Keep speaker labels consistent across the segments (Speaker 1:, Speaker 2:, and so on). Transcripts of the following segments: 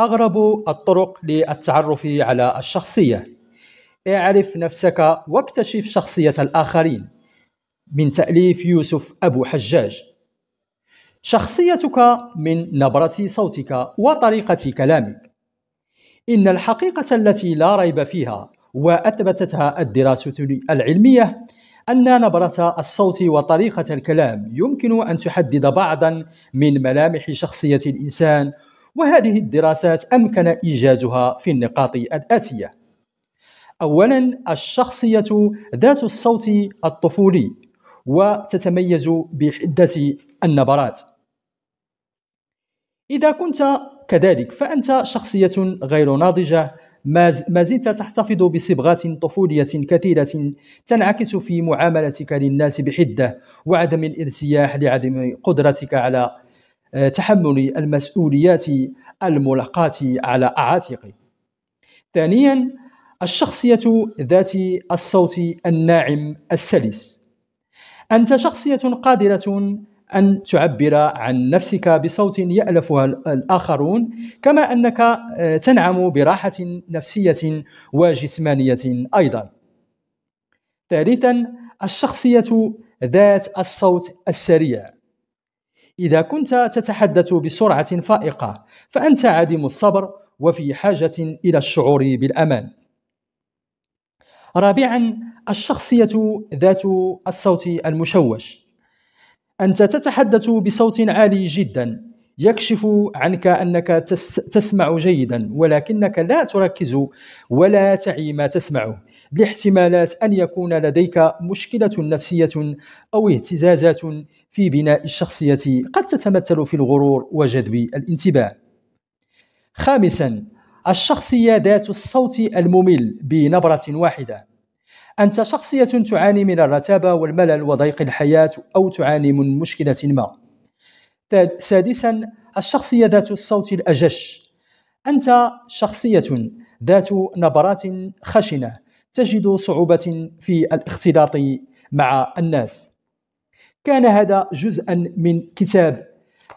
Speaker 1: أغرب الطرق للتعرف على الشخصية اعرف نفسك واكتشف شخصية الآخرين من تأليف يوسف أبو حجاج شخصيتك من نبرة صوتك وطريقة كلامك إن الحقيقة التي لا ريب فيها وأثبتتها الدراسة العلمية أن نبرة الصوت وطريقة الكلام يمكن أن تحدد بعضا من ملامح شخصية الإنسان وهذه الدراسات أمكن إيجازها في النقاط الآتية أولا الشخصية ذات الصوت الطفولي وتتميز بحدة النبرات إذا كنت كذلك فأنت شخصية غير ناضجة ما زلت تحتفظ بصبغات طفولية كثيرة تنعكس في معاملتك للناس بحدة وعدم الارتياح لعدم قدرتك على آه، تحمل المسؤوليات الملقاة على أعاتقه. ثانيا الشخصية ذات الصوت الناعم السلس. أنت شخصية قادرة أن تعبر عن نفسك بصوت يألفها الآخرون كما أنك آه، تنعم براحة نفسية وجسمانية أيضا. ثالثا الشخصية ذات الصوت السريع. إذا كنت تتحدث بسرعة فائقة فأنت عديم الصبر وفي حاجة إلى الشعور بالأمان. رابعا الشخصية ذات الصوت المشوش. أنت تتحدث بصوت عالي جدا يكشف عنك انك تسمع جيدا ولكنك لا تركز ولا تعي ما تسمعه لاحتمالات ان يكون لديك مشكله نفسيه او اهتزازات في بناء الشخصيه قد تتمثل في الغرور وجذب الانتباه. خامسا الشخصيه ذات الصوت الممل بنبره واحده. انت شخصيه تعاني من الرتابه والملل وضيق الحياه او تعاني من مشكله ما. سادسا الشخصية ذات الصوت الأجش أنت شخصية ذات نبرات خشنة تجد صعوبة في الاختلاط مع الناس كان هذا جزءا من كتاب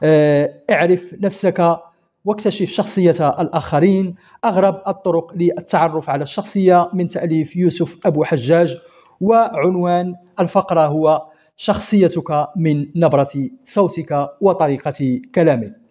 Speaker 1: آه، اعرف نفسك واكتشف شخصية الآخرين أغرب الطرق للتعرف على الشخصية من تأليف يوسف أبو حجاج وعنوان الفقرة هو شخصيتك من نبرة صوتك وطريقة كلامك